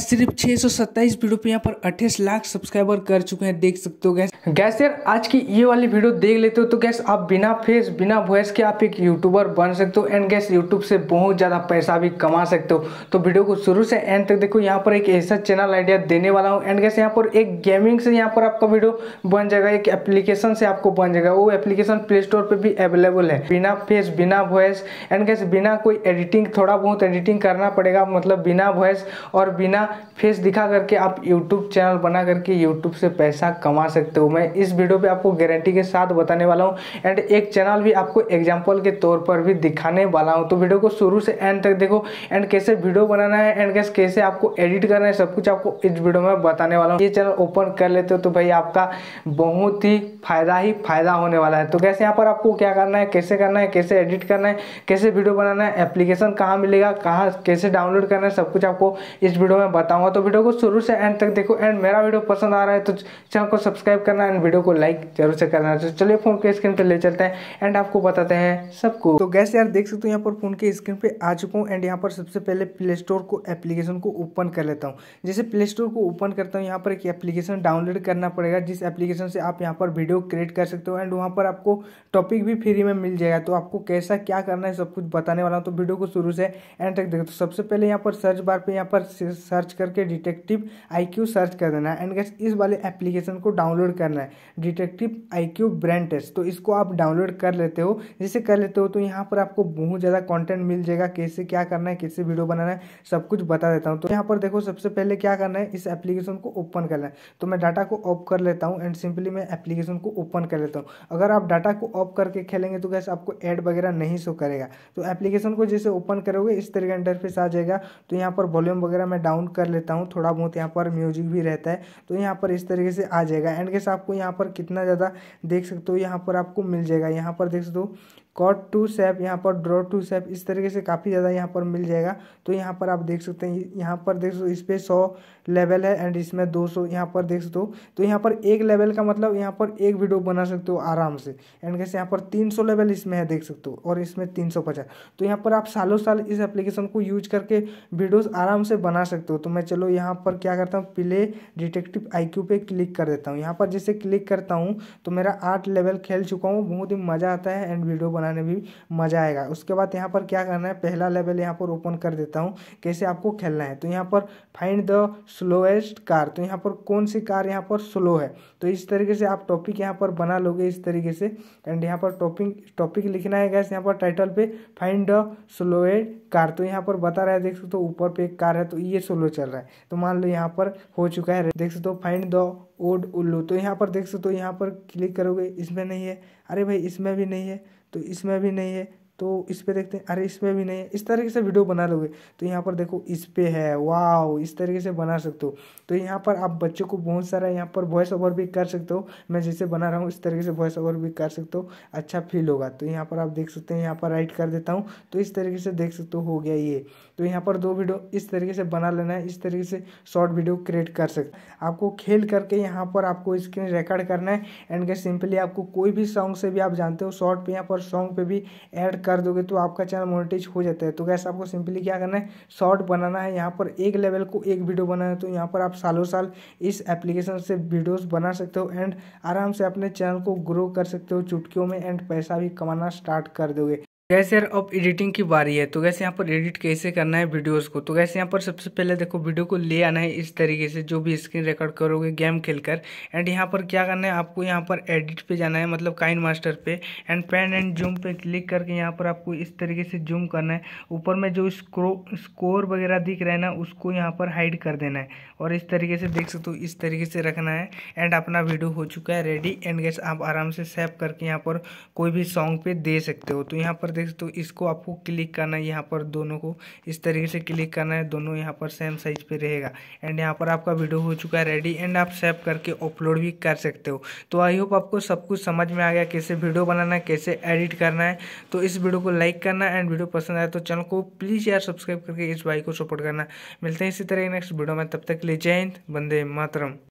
सिर्फ छह सौ सत्ताईस वीडियो पे यहाँ पर अट्ठाईस लाख सब्सक्राइबर कर चुके हैं देख सकते हो गैस गैस यार आज की ये वाली वीडियो देख लेते हो तो गैस आप बिना फेस बिना वॉइस के आप एक यूट्यूबर बन सकते हो एंड गैस यूट्यूब से बहुत ज़्यादा पैसा भी कमा सकते हो तो वीडियो को शुरू से एंड तक देखो यहाँ पर एक ऐसा चैनल आइडिया देने वाला हूँ एंड गैस यहाँ पर एक गेमिंग से यहाँ पर आपका वीडियो बन जाएगा एक एप्लीकेशन से आपको बन जाएगा वो एप्लीकेशन प्ले स्टोर पर भी अवेलेबल है बिना फेस बिना वॉइस एंड गैस बिना कोई एडिटिंग थोड़ा बहुत एडिटिंग करना पड़ेगा मतलब बिना वॉइस और बिना फेस दिखा करके आप यूट्यूब चैनल बना करके यूट्यूब से पैसा कमा सकते हो मैं इस वीडियो पे आपको गारंटी के साथ बताने वाला हूँ एंड एक चैनल भी आपको एग्जाम्पल के तौर पर भी दिखाने वाला हूँ तो वीडियो को शुरू से एंड तक देखो एंड कैसे वीडियो बनाना है एंड कैसे कैसे आपको एडिट करना है सब कुछ आपको इस वीडियो में बताने वाला हूँ ये चैनल ओपन कर लेते हो तो भाई आपका बहुत ही फायदा ही फायदा होने वाला है तो कैसे यहाँ पर आपको क्या करना है कैसे करना है कैसे एडिट करना है कैसे वीडियो बनाना है एप्लीकेशन कहाँ मिलेगा कहाँ कैसे डाउनलोड करना है सब कुछ आपको इस वीडियो में बताऊंगा तो वीडियो को शुरू से एंड तक देखो एंड मेरा वीडियो पसंद आ रहा है तो चैनल को सब्सक्राइब करना एंड वीडियो को लाइक जरूर से करना तो चलिए फोन के स्क्रीन पर ले चलते हैं एंड आपको बताते हैं सबको तो गैस यार देख सकते हो यहाँ पर फोन के स्क्रीन पे आ चुका हूँ एंड यहाँ पर सबसे पहले प्ले स्टोर को एप्लीकेशन को ओपन कर लेता हूँ जैसे प्ले स्टोर को ओपन करता हूँ यहाँ पर एक एप्लीकेशन डाउनलोड करना पड़ेगा जिस एप्लीकेशन से आप यहाँ पर वीडियो क्रिएट कर सकते हो एंड वहाँ पर आपको टॉपिक भी फ्री में मिल जाएगा तो आपको कैसा क्या करना है सब कुछ बताने वाला हूँ तो वीडियो को शुरू से एंड तक देखो तो सबसे पहले यहाँ पर सर्च बार पे यहाँ पर सर्च सर्च करके डिटेक्टिव आईक्यू सर्च कर देना है एंड गैस इस वाले एप्लीकेशन को डाउनलोड करना है डिटेक्टिव आईक्यू ब्रांड टेस्ट तो इसको आप डाउनलोड कर लेते हो जैसे कर लेते हो तो यहाँ पर आपको बहुत ज़्यादा कॉन्टेंट मिल जाएगा कैसे क्या करना है कैसे वीडियो बनाना है सब कुछ बता देता हूँ तो यहाँ पर देखो सबसे पहले क्या करना है इस एप्लीकेशन को ओपन करना है तो मैं डाटा को ऑफ कर लेता हूँ एंड सिंपली मैं एप्लीकेशन को ओपन कर लेता हूँ अगर आप डाटा को ऑफ करके खेलेंगे तो गैस आपको एड वगैरह नहीं शो करेगा तो एप्लीकेशन को जैसे ओपन करोगे इस तरह का इंटरफेस आ जाएगा तो यहाँ पर वॉल्यूम वगैरह मैं डाउन कर लेता हूँ थोड़ा बहुत यहाँ पर म्यूजिक भी रहता है तो यहाँ पर इस तरीके से आ जाएगा एंड कैसे आपको यहाँ पर कितना ज़्यादा देख सकते हो यहाँ पर आपको मिल जाएगा यहाँ पर देख सकते हो कॉट टू सेप यहाँ पर ड्रॉ टू सेप इस तरीके से काफ़ी ज़्यादा यहाँ पर मिल जाएगा तो यहाँ पर आप देख सकते हैं यहाँ पर देख सकते हो इस पर सौ लेवल है एंड इसमें दो सौ यहाँ पर देख सकते हो तो यहाँ पर एक लेवल का मतलब यहाँ पर एक वीडियो बना सकते हो आराम से एंड कैसे यहाँ पर तीन सौ लेवल इसमें है देख सकते हो और इसमें तीन सौ पचास तो यहाँ पर आप सालों साल इस एप्लीकेशन को यूज करके वीडियोज़ आराम से बना सकते हो तो मैं चलो यहाँ पर क्या करता हूँ प्ले डिटेक्टिव आई क्यू पे क्लिक कर देता हूँ यहाँ पर जैसे क्लिक करता हूँ तो मेरा आठ लेवल खेल चुका हूँ बहुत ही मज़ा आता है एंड वीडियो बना बनाने में भी मज़ा आएगा उसके बाद यहाँ पर क्या करना है पहला लेवल यहाँ पर ओपन कर देता हूँ कैसे आपको खेलना है तो यहाँ पर फाइंड द स्लोएस्ट कार तो यहाँ पर कौन सी कार यहाँ पर स्लो है तो इस तरीके से आप टॉपिक यहाँ पर बना लोगे इस तरीके से एंड यहाँ पर टॉपिक टॉपिक लिखना है गैस यहाँ पर टाइटल पे फाइंड द स्लोएस्ट कार तो यहाँ पर बता रहा है देख सकते हो तो ऊपर पे एक कार है तो ये स्लो चल रहा है तो मान लो यहाँ पर हो चुका है देख सकते हो फाइंड द ओड उल्लू तो यहाँ पर देख सकते हो यहाँ पर क्लिक करोगे इसमें नहीं है अरे भाई इसमें भी नहीं है तो इसमें भी नहीं है तो इस पर देखते हैं अरे इसमें भी नहीं है इस तरीके से वीडियो बना लोगे तो यहाँ पर देखो इस पे है वाह इस तरीके से बना सकते हो तो यहाँ पर आप बच्चों को बहुत सारा यहाँ पर वॉइस ओवर भी कर सकते हो मैं जैसे बना रहा हूँ इस तरीके से वॉइस ओवर भी कर सकते हो अच्छा फील होगा तो यहाँ पर आप देख सकते हैं यहाँ पर राइट कर देता हूँ तो इस तरीके से देख सकते हो गया ये तो यहाँ पर दो वीडियो इस तरीके से बना लेना है इस तरीके से शॉर्ट वीडियो क्रिएट कर सकते आपको खेल करके यहाँ पर आपको स्क्रीन रिकॉर्ड करना है एंड सिंपली आपको कोई भी सॉन्ग से भी आप जानते हो शॉर्ट पर यहाँ पर सॉन्ग पे भी एड कर दोगे तो आपका चैनल मोनिटाइज हो जाता है तो गैस आपको सिंपली क्या करना है शॉर्ट बनाना है यहाँ पर एक लेवल को एक वीडियो बनाना है तो यहाँ पर आप सालों साल इस एप्लीकेशन से वीडियोस बना सकते हो एंड आराम से अपने चैनल को ग्रो कर सकते हो चुटकियों में एंड पैसा भी कमाना स्टार्ट कर दोगे गैस यार अब एडिटिंग की बारी है तो गैस यहाँ पर एडिट कैसे करना है वीडियोस को तो गैस यहाँ पर सबसे पहले देखो वीडियो को ले आना है इस तरीके से जो भी स्क्रीन रिकॉर्ड करोगे गेम खेलकर एंड यहाँ पर क्या करना है आपको यहाँ पर एडिट पे जाना है मतलब काइन मास्टर पे एंड पेन एंड जूम पे क्लिक करके यहाँ पर आपको इस तरीके से जूम करना है ऊपर में जो स्क्रो स्कोर वगैरह दिख रहा है ना उसको यहाँ पर हाइड कर देना है और इस तरीके से देख सकते हो इस तरीके से रखना है एंड अपना वीडियो हो चुका है रेडी एंड गैस आप आराम से सेव करके यहाँ पर कोई भी सॉन्ग पे दे सकते हो तो यहाँ पर देख सकते हो इसको आपको क्लिक करना है यहाँ पर दोनों को इस तरीके से क्लिक करना है दोनों यहाँ पर सेम साइज पे रहेगा एंड यहाँ पर आपका वीडियो हो चुका है रेडी एंड आप सेव करके अपलोड भी कर सकते हो तो आई होप आपको सब कुछ समझ में आ गया कैसे वीडियो बनाना है कैसे एडिट करना है तो इस वीडियो को लाइक करना एंड वीडियो पसंद आया तो चैनल को प्लीज़ यार सब्सक्राइब करके इस भाई को सपोर्ट करना मिलते हैं इसी तरह नेक्स्ट वीडियो में तब तक ले लिए जय हिंद बंदे मातरम